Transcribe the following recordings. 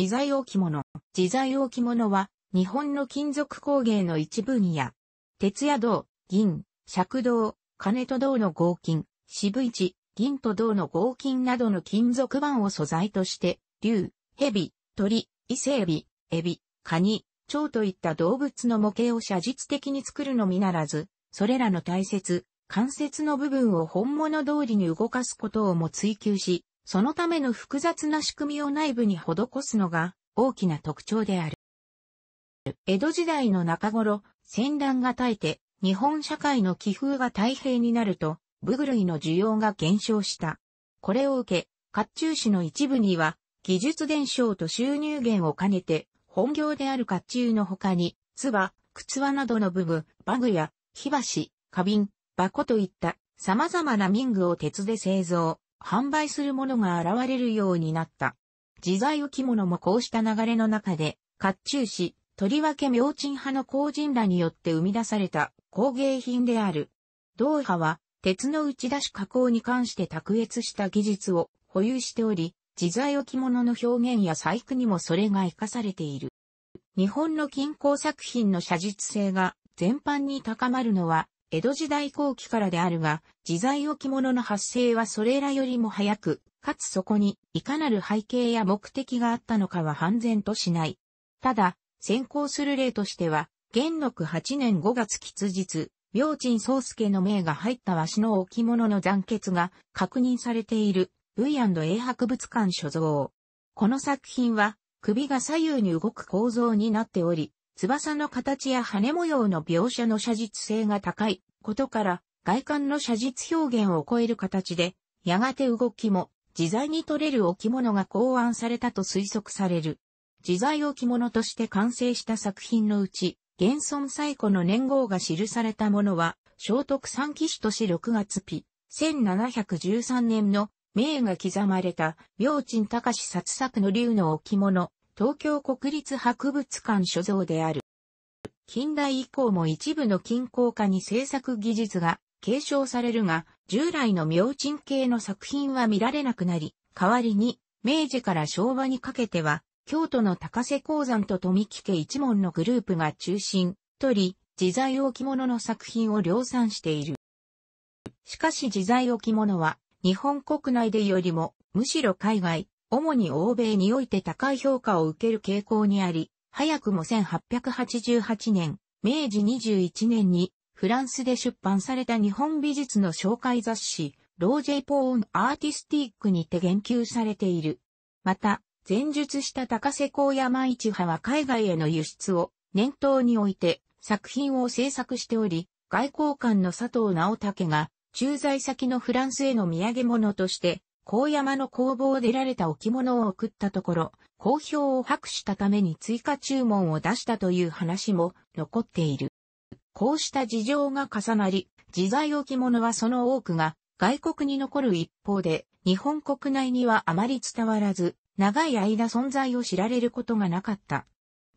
自在置物。自在置物は、日本の金属工芸の一分野。鉄や銅、銀、尺銅、金と銅の合金、渋市、銀と銅の合金などの金属板を素材として、竜、蛇、鳥、伊勢海老、エビ、カニ、蝶といった動物の模型を写実的に作るのみならず、それらの大切、関節の部分を本物通りに動かすことをも追求し、そのための複雑な仕組みを内部に施すのが大きな特徴である。江戸時代の中頃、戦乱が絶えて、日本社会の気風が太平になると、武具類の需要が減少した。これを受け、甲冑師の一部には、技術伝承と収入源を兼ねて、本業である甲冑の他に、唾、靴輪などの武具、馬具や、火箸、花瓶、箱といった様々な民具を鉄で製造、販売するものが現れるようになった。自在置物もこうした流れの中で、甲冑師、とりわけ明珍派の工人らによって生み出された工芸品である。同派は、鉄の打ち出し加工に関して卓越した技術を保有しており、自在置物の表現や細工にもそれが活かされている。日本の金郊作品の写実性が全般に高まるのは江戸時代後期からであるが、自在置物の発生はそれらよりも早く、かつそこにいかなる背景や目的があったのかは判然としない。ただ、先行する例としては、元禄8年5月吉日、明珍宗介の名が入った和紙の置物の残結が確認されている V&A 博物館所蔵。この作品は首が左右に動く構造になっており、翼の形や羽模様の描写の写実性が高いことから、外観の写実表現を超える形で、やがて動きも自在に取れる置物が考案されたと推測される。自在置物として完成した作品のうち、現存最古の年号が記されたものは、聖徳三騎士都市6月日、1713年の名が刻まれた、明鎮隆殺作の竜の置物、東京国立博物館所蔵である。近代以降も一部の近郊化に制作技術が継承されるが、従来の明鎮系の作品は見られなくなり、代わりに、明治から昭和にかけては、京都の高瀬鉱山と富木家一門のグループが中心、取り、自在置物の作品を量産している。しかし自在置物は、日本国内でよりも、むしろ海外、主に欧米において高い評価を受ける傾向にあり、早くも1888年、明治21年にフランスで出版された日本美術の紹介雑誌、ロージェポーン・アーティスティックにて言及されている。また、前述した高瀬公山市派は海外への輸出を念頭において作品を制作しており、外交官の佐藤直武が駐在先のフランスへの土産物として高山の工房でられた置物を送ったところ、好評を博したために追加注文を出したという話も残っている。こうした事情が重なり、自在置物はその多くが外国に残る一方で、日本国内にはあまり伝わらず、長い間存在を知られることがなかった。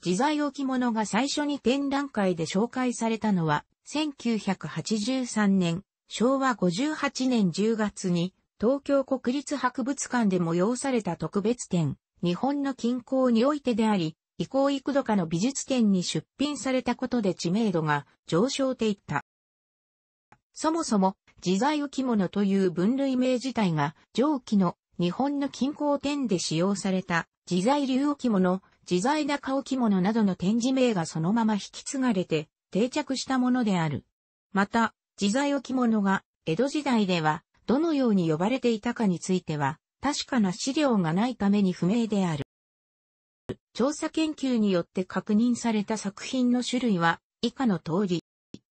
自在置物が最初に展覧会で紹介されたのは、1983年、昭和58年10月に、東京国立博物館で催された特別展、日本の近郊においてであり、以降幾度かの美術展に出品されたことで知名度が上昇ていった。そもそも、自在浮物という分類名自体が、上記の日本の近郊展で使用された、自在流浮物、自在中置物などの展示名がそのまま引き継がれて定着したものである。また、自在置物が江戸時代ではどのように呼ばれていたかについては、確かな資料がないために不明である。調査研究によって確認された作品の種類は、以下の通り、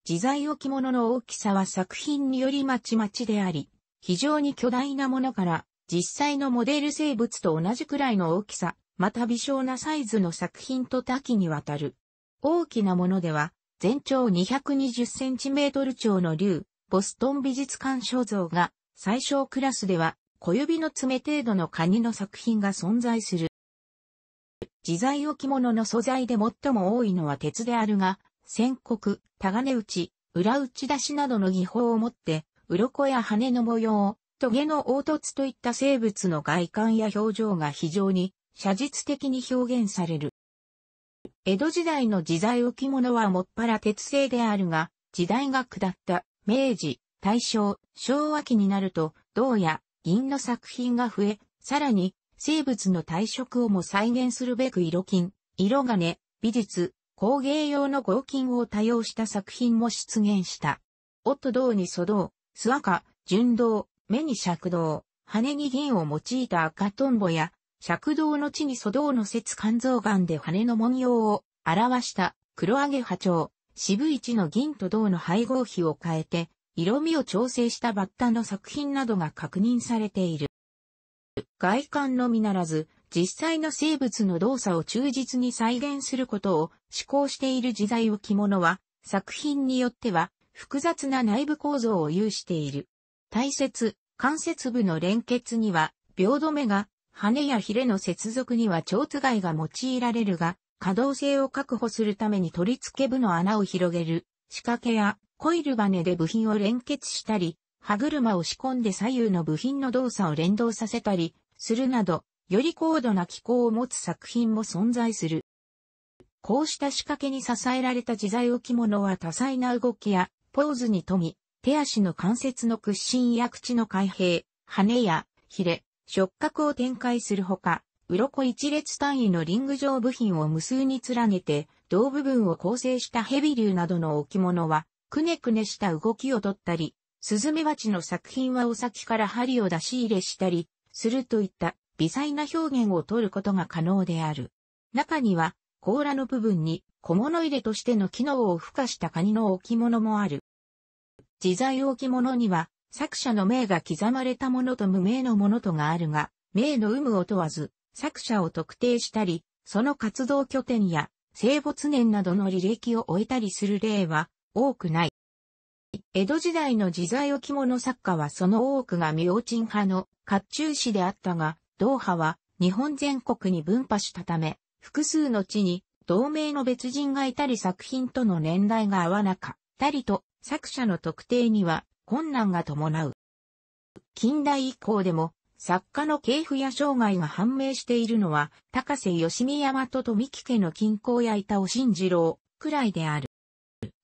自在置物の大きさは作品によりまちまちであり、非常に巨大なものから、実際のモデル生物と同じくらいの大きさ、また微小なサイズの作品と多岐にわたる。大きなものでは、全長220センチメートル超の竜、ボストン美術館肖像が最小クラスでは、小指の爪程度のカニの作品が存在する。自在置物の素材で最も多いのは鉄であるが、線刻、鋼打ち、裏打ち出しなどの技法をもって、鱗や羽の模様、棘の凹凸といった生物の外観や表情が非常に写実的に表現される。江戸時代の自在置物はもっぱら鉄製であるが、時代が下った明治、大正、昭和期になると、銅や銀の作品が増え、さらに、生物の体色をも再現するべく色金、色金、美術、工芸用の合金を多用した作品も出現した。おっと銅に素銅、素赤、純銅、目に尺銅、羽に銀を用いた赤トンボや、尺銅の地に素銅の節肝臓岩で羽の文様を表した黒揚げ波長、渋一の銀と銅の配合比を変えて、色味を調整したバッタの作品などが確認されている。外観のみならず、実際の生物の動作を忠実に再現することを志向している時代浮物は、作品によっては複雑な内部構造を有している。大切、関節部の連結には、秒止めが、羽やヒレの接続には蝶番が用いられるが、可動性を確保するために取り付け部の穴を広げる、仕掛けやコイルバネで部品を連結したり、歯車を仕込んで左右の部品の動作を連動させたりするなど、より高度な機構を持つ作品も存在する。こうした仕掛けに支えられた自在置物は多彩な動きやポーズに富み、手足の関節の屈伸や口の開閉、羽やヒレ、触覚を展開するほか、鱗一列単位のリング状部品を無数に連ねて、胴部分を構成したヘビ流などの置物は、くねくねした動きをとったり、スズメバチの作品はお先から針を出し入れしたり、するといった微細な表現をとることが可能である。中には、甲羅の部分に小物入れとしての機能を付加したカニの置物もある。自在置物には、作者の名が刻まれたものと無名のものとがあるが、名の有無を問わず、作者を特定したり、その活動拠点や、生没年などの履歴を終えたりする例は多くない。江戸時代の自在置物作家はその多くが明鎮派の甲冑師であったが、同派は日本全国に分派したため、複数の地に同名の別人がいたり作品との年代が合わなかったりと、作者の特定には困難が伴う。近代以降でも作家の系譜や生涯が判明しているのは、高瀬義美山と富木家の近郊や板尾慎次郎くらいである。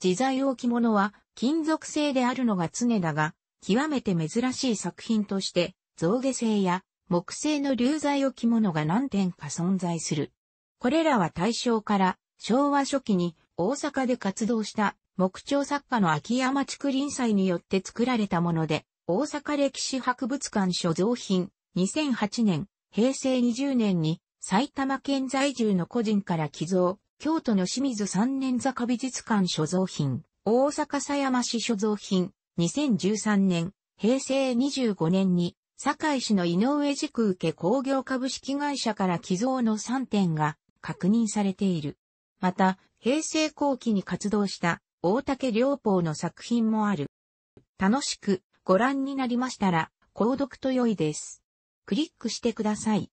自在置物は金属製であるのが常だが、極めて珍しい作品として、象牙製や木製の流材置物が何点か存在する。これらは大正から昭和初期に大阪で活動した木彫作家の秋山竹林祭によって作られたもので、大阪歴史博物館所蔵品2008年、平成20年に埼玉県在住の個人から寄贈、京都の清水三年坂美術館所蔵品、大阪狭山市所蔵品、2013年、平成25年に、堺市の井上時空家工業株式会社から寄贈の3点が確認されている。また、平成後期に活動した大竹良法の作品もある。楽しくご覧になりましたら、購読と良いです。クリックしてください。